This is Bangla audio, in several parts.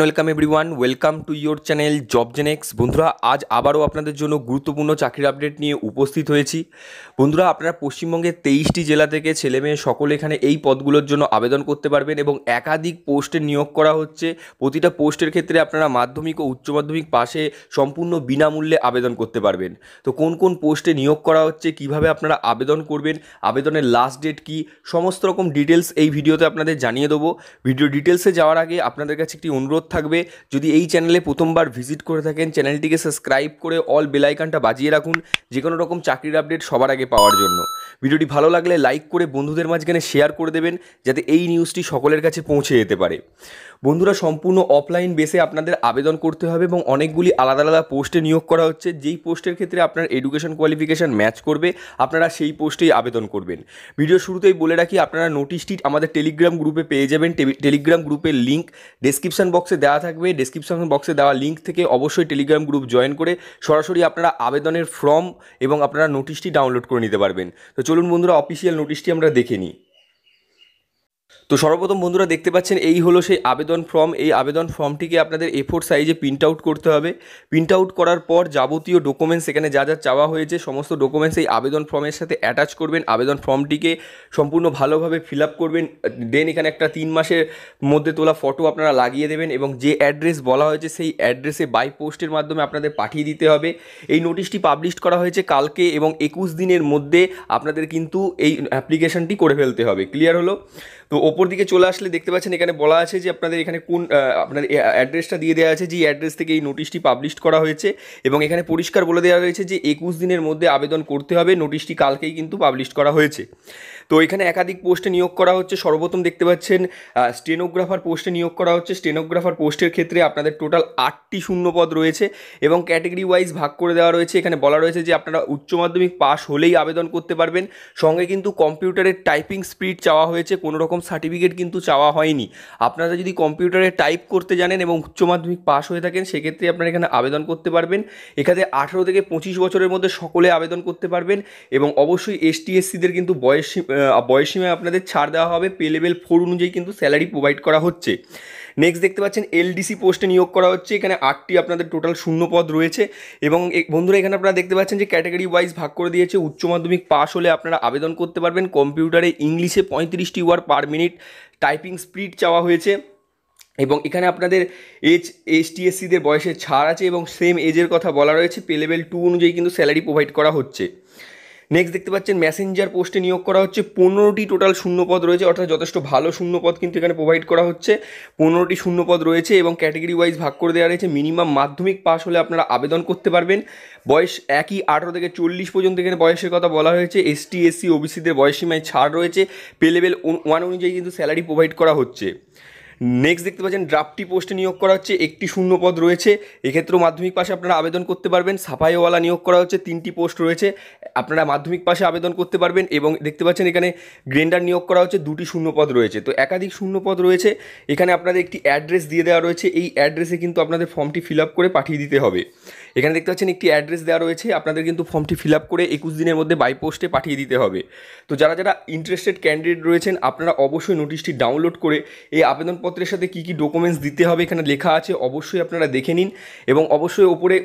welcome everyone welcome to your channel Job Genex বন্ধুরা আজ আবারও আপনাদের জন্য গুরুত্বপূর্ণ চাকরির আপডেট নিয়ে উপস্থিত হয়েছি বন্ধুরা আপনারা পশ্চিমবঙ্গের তেইশটি জেলা থেকে ছেলে মেয়ে সকলে এখানে এই পদগুলোর জন্য আবেদন করতে পারবেন এবং একাধিক পোস্টে নিয়োগ করা হচ্ছে প্রতিটা পোস্টের ক্ষেত্রে আপনারা মাধ্যমিক ও উচ্চ মাধ্যমিক পাশে সম্পূর্ণ বিনামূল্যে আবেদন করতে পারবেন তো কোন কোন পোস্টে নিয়োগ করা হচ্ছে কিভাবে আপনারা আবেদন করবেন আবেদনের লাস্ট ডেট কি সমস্ত রকম ডিটেলস এই ভিডিওতে আপনাদের জানিয়ে দেবো ভিডিও ডিটেলসে যাওয়ার আগে আপনাদের কাছে একটি অনুরোধ অনুরোধ থাকবে যদি এই চ্যানেলে প্রথমবার ভিজিট করে থাকেন চ্যানেলটিকে সাবস্ক্রাইব করে অল বেলাইকানটা বাজিয়ে রাখুন যে কোনো রকম চাকরির আপডেট সবার আগে পাওয়ার জন্য ভিডিওটি ভালো লাগলে লাইক করে বন্ধুদের মাঝখানে শেয়ার করে দেবেন যাতে এই নিউজটি সকলের কাছে পৌঁছে যেতে পারে বন্ধুরা সম্পূর্ণ অফলাইন বেসে আপনাদের আবেদন করতে হবে এবং অনেকগুলি আলাদা আলাদা পোস্টে নিয়োগ করা হচ্ছে যেই পোস্টের ক্ষেত্রে আপনার এডুকেশন কোয়ালিফিকেশান ম্যাচ করবে আপনারা সেই পোস্টেই আবেদন করবেন ভিডিও শুরুতেই বলে রাখি আপনারা নোটিশটি আমাদের টেলিগ্রাম গ্রুপে পেয়ে যাবেন টেলিগ্রাম গ্রুপের লিঙ্ক ডেসক্রিপশান বক্সে বক্সে দেওয়া থাকবে ডিসক্রিপশন বক্সে দেওয়া লিঙ্ক থেকে অবশ্যই টেলিগ্রাম গ্রুপ জয়েন করে সরাসরি আপনারা আবেদনের ফর্ম এবং আপনারা নোটিশটি ডাউনলোড করে নিতে পারবেন তো চলুন বন্ধুরা অফিসিয়াল নোটিশটি আমরা দেখে নিই তো সর্বপ্রথম বন্ধুরা দেখতে পাচ্ছেন এই হলো সেই আবেদন ফর্ম এই আবেদন ফর্মটিকে আপনাদের এ ফোর সাইজে প্রিন্ট আউট করতে হবে প্রিন্ট আউট করার পর যাবতীয় ডকুমেন্টস এখানে যা যা চাওয়া হয়েছে সমস্ত ডকুমেন্টস এই আবেদন ফর্মের সাথে অ্যাটাচ করবেন আবেদন ফর্মটিকে সম্পূর্ণ ভালোভাবে ফিল আপ করবেন দেন এখানে একটা তিন মাসের মধ্যে তোলা ফটো আপনারা লাগিয়ে দেবেন এবং যে অ্যাড্রেস বলা হয়েছে সেই অ্যাড্রেসে বাই পোস্টের মাধ্যমে আপনাদের পাঠিয়ে দিতে হবে এই নোটিশটি পাবলিশ করা হয়েছে কালকে এবং একুশ দিনের মধ্যে আপনাদের কিন্তু এই অ্যাপ্লিকেশনটি করে ফেলতে হবে ক্লিয়ার হলো তো ওপর দিকে চলে আসলে দেখতে পাচ্ছেন এখানে বলা আছে যে আপনাদের এখানে কোন আপনার অ্যাড্রেসটা দিয়ে দেওয়া আছে যে অ্যাড্রেস থেকে এই নোটিশটি পাবলিশ করা হয়েছে এবং এখানে পরিষ্কার বলে দেওয়া রয়েছে যে একুশ দিনের মধ্যে আবেদন করতে হবে নোটিশটি কালকেই কিন্তু পাবলিশ করা হয়েছে তো এখানে একাধিক পোস্টে নিয়োগ করা হচ্ছে সর্বপ্রথম দেখতে পাচ্ছেন স্টেনোগ্রাফার পোস্টে নিয়োগ করা হচ্ছে স্টেনোগ্রাফার পোস্টের ক্ষেত্রে আপনাদের টোটাল আটটি শূন্যপদ রয়েছে এবং ক্যাটেগরি ওয়াইজ ভাগ করে দেওয়া রয়েছে এখানে বলা রয়েছে যে আপনারা উচ্চ মাধ্যমিক পাশ হলেই আবেদন করতে পারবেন সঙ্গে কিন্তু কম্পিউটারের টাইপিং স্পিড চাওয়া হয়েছে কোনো রকম সার্টিফিকেট কিন্তু চাওয়া হয়নি আপনারা যদি কম্পিউটারে টাইপ করতে জানেন এবং উচ্চ মাধ্যমিক পাশ হয়ে থাকেন সেক্ষেত্রে আপনারা এখানে আবেদন করতে পারবেন এখানে আঠারো থেকে পঁচিশ বছরের মধ্যে সকলে আবেদন করতে পারবেন এবং অবশ্যই এসটিএসসিদের এসসিদের কিন্তু বয়স বয়সীমায় আপনাদের ছাড় দেওয়া হবে পে লেভেল ফোর অনুযায়ী কিন্তু স্যালারি প্রোভাইড করা হচ্ছে নেক্সট দেখতে পাচ্ছেন এলডিসি পোস্টে নিয়োগ করা হচ্ছে এখানে আটটি আপনাদের টোটাল শূন্য পদ রয়েছে এবং বন্ধুরা এখানে আপনারা দেখতে পাচ্ছেন যে ক্যাটাগরি ওয়াইজ ভাগ করে দিয়েছে উচ্চ মাধ্যমিক পাস হলে আপনারা আবেদন করতে পারবেন কম্পিউটারে ইংলিশে পঁয়ত্রিশটি word per minute typing speed চাওয়া হয়েছে এবং এখানে আপনাদের এজ এসটিএসসিদের বয়সের ছাড় আছে এবং সেম এজের কথা বলা রয়েছে পে লেভেল টু অনুযায়ী কিন্তু স্যালারি প্রোভাইড করা হচ্ছে নেক্সট দেখতে পাচ্ছেন মেসেঞ্জার পোস্টে নিয়োগ করা হচ্ছে পনেরোটি টোটাল শূন্যপদ রয়েছে অর্থাৎ যথেষ্ট ভালো শূন্যপদ কিন্তু এখানে প্রোভাইড করা হচ্ছে পনেরোটি শূন্যপদ রয়েছে এবং ক্যাটাগরি ওয়াইজ ভাগ করে দেওয়া রয়েছে মিনিমাম মাধ্যমিক পাস হলে আপনারা আবেদন করতে পারবেন বয়স একই আঠারো থেকে চল্লিশ পর্যন্ত এখানে বয়সের কথা বলা হয়েছে এসটি এসসি ওবিসিদের বয়স বয়সীমায় ছাড় রয়েছে পে লেভেল ওয়ান অনুযায়ী কিন্তু স্যালারি প্রোভাইড করা হচ্ছে নেক্সট দেখতে পাচ্ছেন ড্রাফটি পোস্টে নিয়োগ করা হচ্ছে একটি শূন্য পদ রয়েছে এক্ষেত্রেও মাধ্যমিক পাশে আপনারা আবেদন করতে পারবেন সাফাইওয়ালা নিয়োগ করা হচ্ছে তিনটি পোস্ট রয়েছে আপনারা মাধ্যমিক পাশে আবেদন করতে পারবেন এবং দেখতে পাচ্ছেন এখানে গ্রেন্ডার নিয়োগ করা হচ্ছে দুটি শূন্য পদ রয়েছে তো একাধিক শূন্য পদ রয়েছে এখানে আপনাদের একটি অ্যাড্রেস দিয়ে দেওয়া রয়েছে এই অ্যাড্রেসে কিন্তু আপনাদের ফর্মটি ফিল আপ করে পাঠিয়ে দিতে হবে এখানে দেখতে পাচ্ছেন একটি অ্যাড্রেস দেওয়া রয়েছে আপনাদের কিন্তু ফর্মটি ফিল আপ করে একুশ দিনের মধ্যে বাই পোস্টে পাঠিয়ে দিতে হবে তো যারা যারা ইন্টারেস্টেড ক্যান্ডিডেট রয়েছেন আপনারা অবশ্যই নোটিশটি ডাউনলোড করে এই আবেদন পত্রের সাথে কি কি ডকুমেন্টস দিতে হবে এখানে লেখা আছে অবশ্যই আপনারা দেখে নিন এবং অবশ্যই ওপরে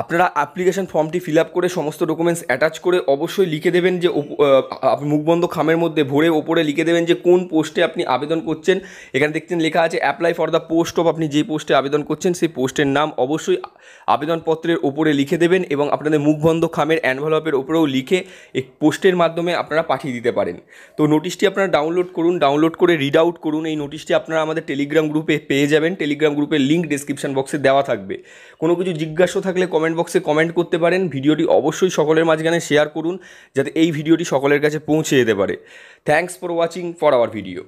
আপনারা অ্যাপ্লিকেশান ফর্মটি ফিল আপ করে সমস্ত ডকুমেন্টস অ্যাটাচ করে অবশ্যই লিখে দেবেন যে মুখবন্ধ খামের মধ্যে ভরে ওপরে লিখে দেবেন যে কোন পোস্টে আপনি আবেদন করছেন এখানে দেখছেন লেখা আছে apply for the post of আপনি যে পোস্টে আবেদন করছেন সেই পোস্টের নাম অবশ্যই আবেদনপত্রের ওপরে লিখে দেবেন এবং আপনাদের মুখবন্ধ খামের অ্যানভেলপের ওপরেও লিখে এই পোস্টের মাধ্যমে আপনারা পাঠিয়ে দিতে পারেন তো নোটিশটি আপনারা ডাউনলোড করুন ডাউনলোড করে রিড আউট করুন এই নোটিশটি আপনারা আমাদের টেলিগ্রাম গ্রুপে পেয়ে যাবেন টেলিগ্রাম গ্রুপের লিঙ্ক ডিসক্রিপশান বক্সে দেওয়া থাকবে কোনো কিছু জিজ্ঞাসা থাকলে কমেন্ট কমেন্ট বক্সে কমেন্ট করতে পারেন ভিডিওটি অবশ্যই সকলের মাঝখানে শেয়ার করুন যাতে এই ভিডিওটি সকলের কাছে পৌঁছে যেতে পারে thanks for watching for our video